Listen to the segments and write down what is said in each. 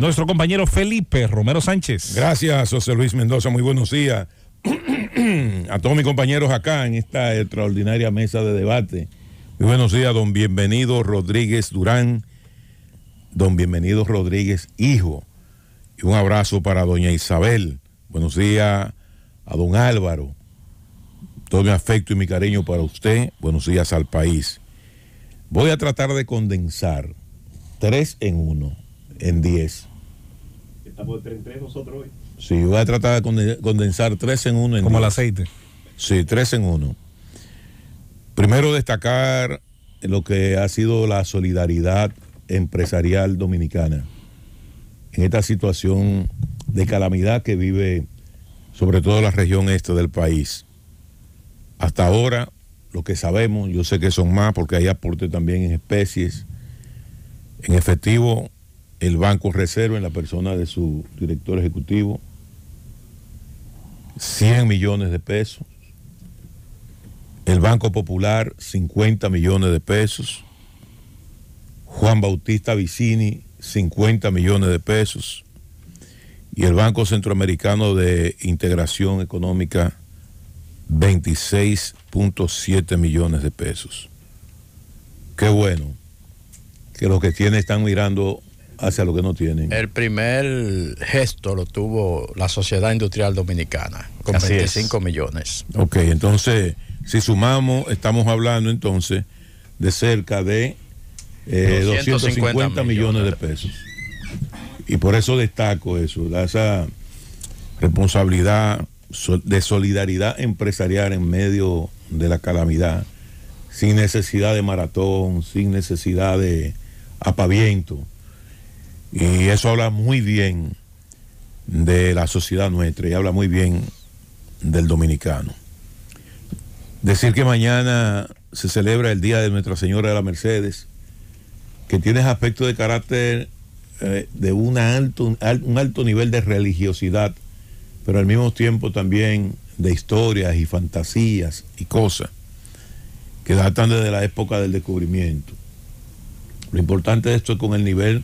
nuestro compañero Felipe Romero Sánchez. Gracias, José Luis Mendoza. Muy buenos días. a todos mis compañeros acá en esta extraordinaria mesa de debate. Muy buenos días, don Bienvenido Rodríguez Durán. Don Bienvenido Rodríguez, hijo. Y un abrazo para doña Isabel. Buenos días a don Álvaro. Todo mi afecto y mi cariño para usted. Buenos días al país. Voy a tratar de condensar tres en uno, en diez por nosotros hoy. Sí, voy a tratar de condensar tres en uno. En Como el aceite. Sí, tres en uno. Primero destacar lo que ha sido la solidaridad empresarial dominicana en esta situación de calamidad que vive sobre todo la región este del país. Hasta ahora, lo que sabemos, yo sé que son más porque hay aporte también en especies, en efectivo, el Banco Reserva en la persona de su director ejecutivo, 100 millones de pesos, el Banco Popular 50 millones de pesos, Juan Bautista Vicini 50 millones de pesos y el Banco Centroamericano de Integración Económica 26.7 millones de pesos. Qué bueno que los que tienen están mirando hacia lo que no tienen. El primer gesto lo tuvo la Sociedad Industrial Dominicana, con 25 millones. Ok, entonces, si sumamos, estamos hablando entonces de cerca de 250, eh, 250 millones de pesos. Y por eso destaco eso, esa responsabilidad de solidaridad empresarial en medio de la calamidad, sin necesidad de maratón, sin necesidad de apaviento. Y eso habla muy bien de la sociedad nuestra y habla muy bien del dominicano. Decir que mañana se celebra el Día de Nuestra Señora de la Mercedes, que tiene aspecto de carácter eh, de alto, un, un alto nivel de religiosidad, pero al mismo tiempo también de historias y fantasías y cosas que datan desde la época del descubrimiento. Lo importante de esto es con el nivel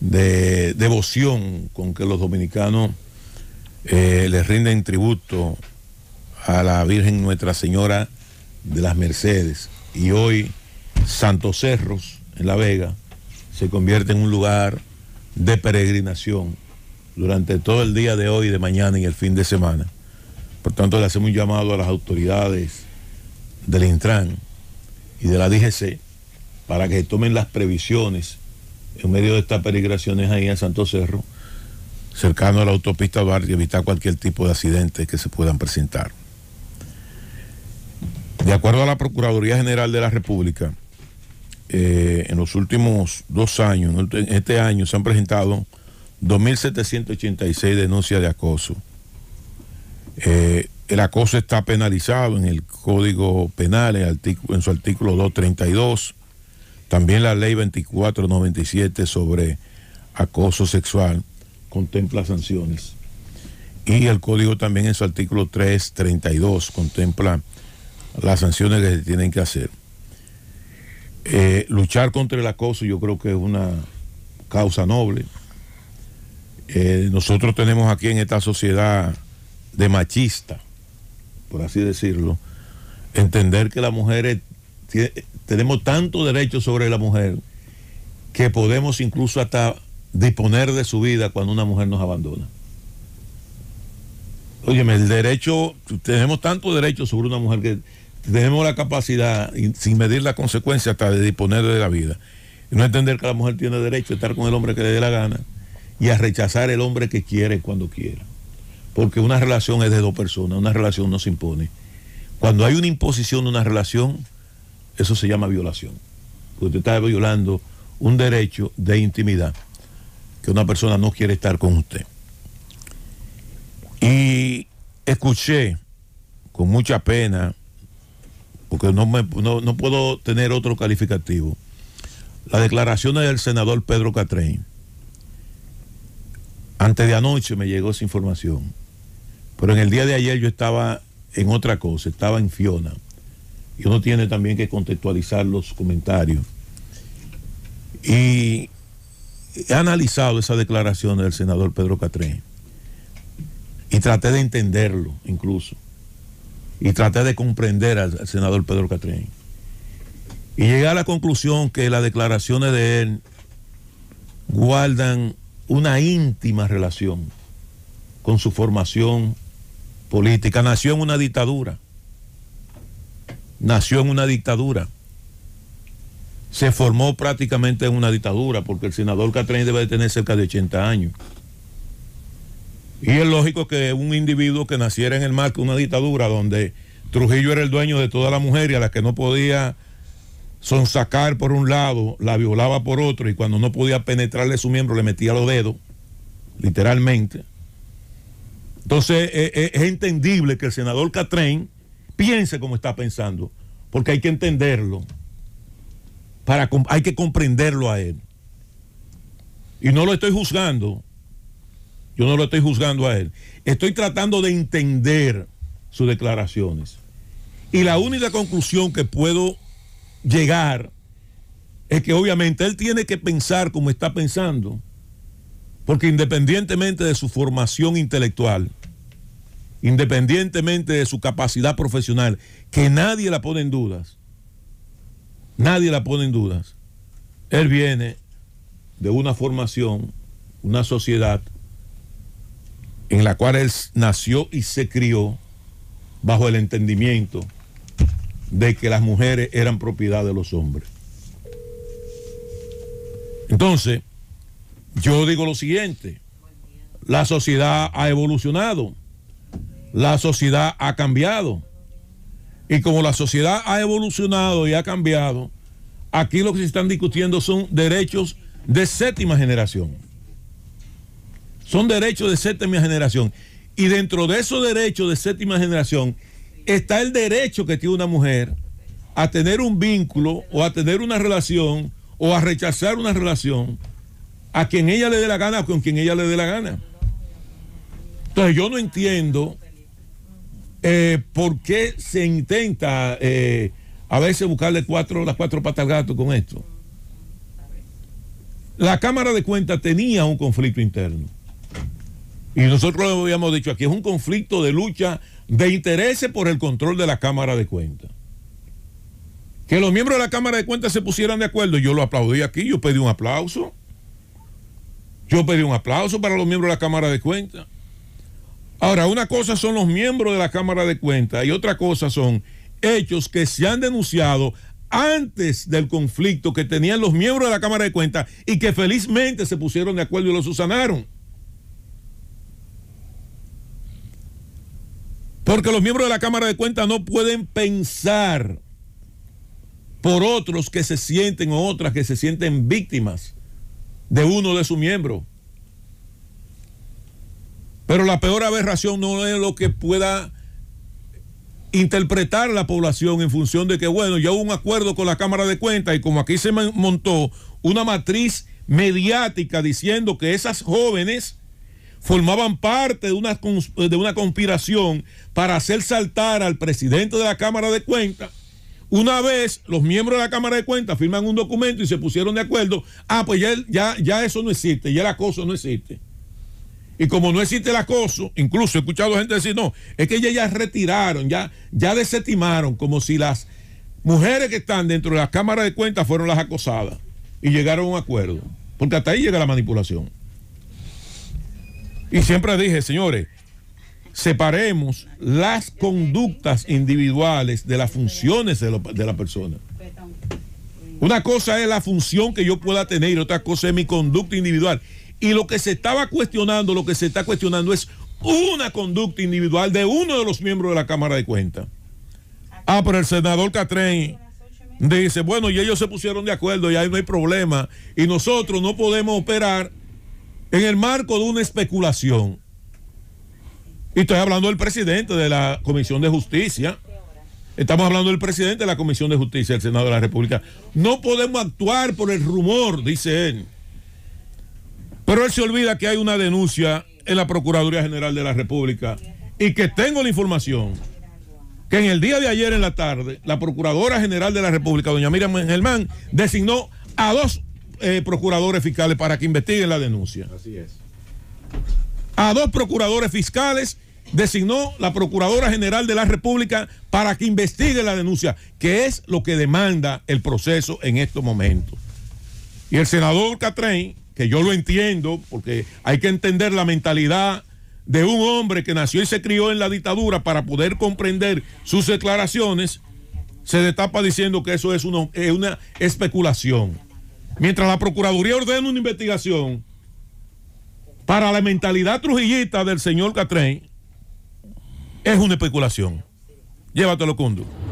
de devoción con que los dominicanos eh, les rinden tributo a la Virgen Nuestra Señora de las Mercedes. Y hoy Santos Cerros, en La Vega, se convierte en un lugar de peregrinación durante todo el día de hoy, de mañana y el fin de semana. Por tanto, le hacemos un llamado a las autoridades del Intran y de la DGC para que tomen las previsiones en medio de estas peregrinaciones ahí en Santo Cerro, cercano a la autopista Duarte, evitar cualquier tipo de accidente que se puedan presentar. De acuerdo a la Procuraduría General de la República, eh, en los últimos dos años, en este año, se han presentado 2.786 denuncias de acoso. Eh, el acoso está penalizado en el Código Penal, en, su artículo 232. También la ley 2497 sobre acoso sexual contempla sanciones. Y el código también en su artículo 332 contempla las sanciones que se tienen que hacer. Eh, luchar contra el acoso yo creo que es una causa noble. Eh, nosotros tenemos aquí en esta sociedad de machista, por así decirlo, entender que la mujer es tenemos tanto derecho sobre la mujer que podemos incluso hasta disponer de su vida cuando una mujer nos abandona. Óyeme, el derecho, tenemos tanto derecho sobre una mujer que tenemos la capacidad, sin medir la consecuencia, hasta de disponer de la vida. No entender que la mujer tiene derecho a estar con el hombre que le dé la gana y a rechazar el hombre que quiere cuando quiera. Porque una relación es de dos personas, una relación no se impone. Cuando hay una imposición de una relación, eso se llama violación. Porque usted está violando un derecho de intimidad que una persona no quiere estar con usted. Y escuché con mucha pena, porque no, puedo tener otro calificativo, las declaraciones del senador Pedro Catrén. Antes de anoche me llegó esa información, pero en el día de ayer yo estaba en otra cosa, estaba en Fiona y uno tiene también que contextualizar los comentarios. Y he analizado esas declaraciones del senador Pedro Catrén y traté de entenderlo incluso. Y traté de comprender al, senador Pedro Catrén. Y llegué a la conclusión que las declaraciones de él guardan una íntima relación con su formación política. Nació en una dictadura nació en una dictadura. Se formó prácticamente en una dictadura, porque el senador Catrín debe de tener cerca de 80 años. Y es lógico que un individuo que naciera en el marco de una dictadura donde Trujillo era el dueño de toda la mujer y a la que no podía sonsacar por un lado, la violaba por otro y cuando no podía penetrarle su miembro le metía los dedos, literalmente. Entonces e, e, es, entendible que el senador Catrín Piense como está pensando, porque hay que entenderlo. Para, hay que comprenderlo a él. Y no lo estoy juzgando. Yo no lo estoy juzgando a él. Estoy tratando de entender sus declaraciones. Y la única conclusión que puedo llegar es que obviamente él tiene que pensar como está pensando, porque independientemente de su formación intelectual, independientemente de su capacidad profesional, que nadie la pone en dudas, nadie la pone en dudas, él viene de una formación, una sociedad en la cual él nació y se crió bajo el entendimiento de que las mujeres eran propiedad de los hombres. Entonces, yo digo lo siguiente, la sociedad ha evolucionado la sociedad ha cambiado. Y como la sociedad ha evolucionado y ha cambiado, aquí lo que se están discutiendo son derechos de séptima generación. Son derechos de séptima generación. Y dentro de esos derechos de séptima generación está el derecho que tiene una mujer a tener un vínculo o a tener una relación o a rechazar una relación a quien ella le dé la gana o con quien ella le dé la gana. Entonces yo no entiendo eh, ¿por qué se intenta eh, a veces buscarle cuatro, las cuatro patas al gato con esto? La Cámara de Cuentas tenía un conflicto interno. Y nosotros lo habíamos dicho aquí, es un conflicto de lucha de intereses por el control de la Cámara de Cuentas. Que los miembros de la Cámara de Cuentas se pusieran de acuerdo, yo lo aplaudí aquí, yo pedí un aplauso. Yo pedí un aplauso para los miembros de la Cámara de Cuentas. Ahora, una cosa son los miembros de la Cámara de Cuentas y otra cosa son hechos que se han denunciado antes del conflicto que tenían los miembros de la Cámara de Cuentas y que felizmente se pusieron de acuerdo y lo susanaron. Porque los miembros de la Cámara de Cuentas no pueden pensar por otros que se sienten o otras que se sienten víctimas de uno de sus miembros. Pero la peor aberración no es lo que pueda interpretar la población en función de que, bueno, ya hubo un acuerdo con la Cámara de Cuentas y como aquí se montó una matriz mediática diciendo que esas jóvenes formaban parte de una, de una conspiración para hacer saltar al presidente de la Cámara de Cuentas. Una vez los miembros de la Cámara de Cuentas firman un documento y se pusieron de acuerdo, ah, pues ya, ya, ya eso no existe, ya el acoso no existe. Y como no existe el acoso, incluso he escuchado gente decir, no, es que ellas ya retiraron, ya, ya desestimaron, como si las mujeres que están dentro de las cámaras de cuentas fueron las acosadas y llegaron a un acuerdo. Porque hasta ahí llega la manipulación. Y siempre dije, señores, separemos las conductas individuales de las funciones de, de la persona. Una cosa es la función que yo pueda tener y otra cosa es mi conducta individual. Y lo que se estaba cuestionando, lo que se está cuestionando es una conducta individual de uno de los miembros de la Cámara de Cuentas. Ah, pero el senador Catrén dice, bueno, y ellos se pusieron de acuerdo y ahí no hay problema. Y nosotros no podemos operar en el marco de una especulación. Y estoy hablando del presidente de la Comisión de Justicia. Estamos hablando del presidente de la Comisión de Justicia del Senado de la República. No podemos actuar por el rumor, dice él. Pero él se olvida que hay una denuncia en la Procuraduría General de la República y que tengo la información que en el día de ayer en la tarde la Procuradora General de la República, doña Miriam Germán, designó a dos eh, procuradores fiscales para que investiguen la denuncia. Así es. A dos procuradores fiscales designó la Procuradora General de la República para que investigue la denuncia, que es lo que demanda el proceso en estos momentos. Y el senador Catrén que yo lo entiendo, porque hay que entender la mentalidad de un hombre que nació y se crió en la dictadura para poder comprender sus declaraciones, se destapa diciendo que eso es una, es una especulación. Mientras la Procuraduría ordena una investigación para la mentalidad trujillita del señor Catrén, es una especulación. Llévatelo, Cundo.